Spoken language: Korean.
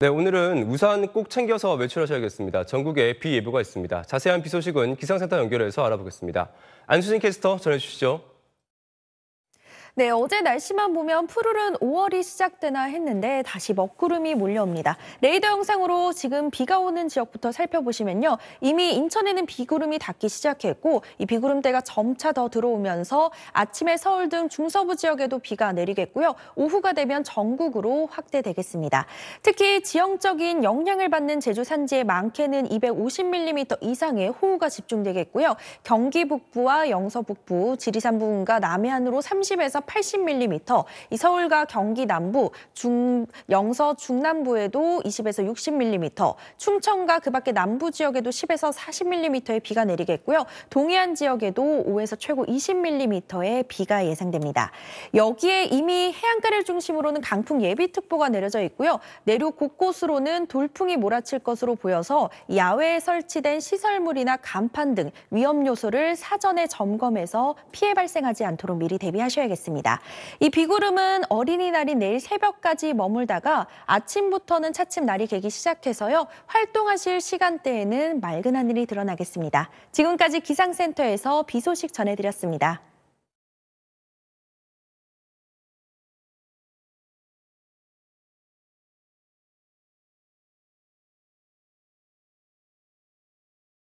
네, 오늘은 우산 꼭 챙겨서 외출하셔야겠습니다. 전국에 비 예보가 있습니다. 자세한 비 소식은 기상센터 연결해서 알아보겠습니다. 안수진 캐스터 전해주시죠. 네, 어제 날씨만 보면 푸르른 5월이 시작되나 했는데 다시 먹구름이 몰려옵니다. 레이더 영상으로 지금 비가 오는 지역부터 살펴보시면요. 이미 인천에는 비구름이 닿기 시작했고 이 비구름대가 점차 더 들어오면서 아침에 서울 등 중서부 지역에도 비가 내리겠고요. 오후가 되면 전국으로 확대되겠습니다. 특히 지형적인 영향을 받는 제주 산지에 많게는 250mm 이상의 호우가 집중되겠고요. 경기 북부와 영서 북부, 지리산 부근과 남해안으로 30에서 80mm, 이 서울과 경기 남부, 중, 영서 중남부에도 20에서 60mm, 충청과 그 밖에 남부 지역에도 10에서 40mm의 비가 내리겠고요. 동해안 지역에도 5에서 최고 20mm의 비가 예상됩니다. 여기에 이미 해안가를 중심으로는 강풍 예비특보가 내려져 있고요. 내륙 곳곳으로는 돌풍이 몰아칠 것으로 보여서 야외에 설치된 시설물이나 간판 등 위험 요소를 사전에 점검해서 피해 발생하지 않도록 미리 대비하셔야겠습니다. 있습니다. 이 비구름은 어린이날인 내일 새벽까지 머물다가 아침부터는 차츰 날이 개기 시작해서요. 활동하실 시간대에는 맑은 하늘이 드러나겠습니다. 지금까지 기상센터에서 비 소식 전해드렸습니다.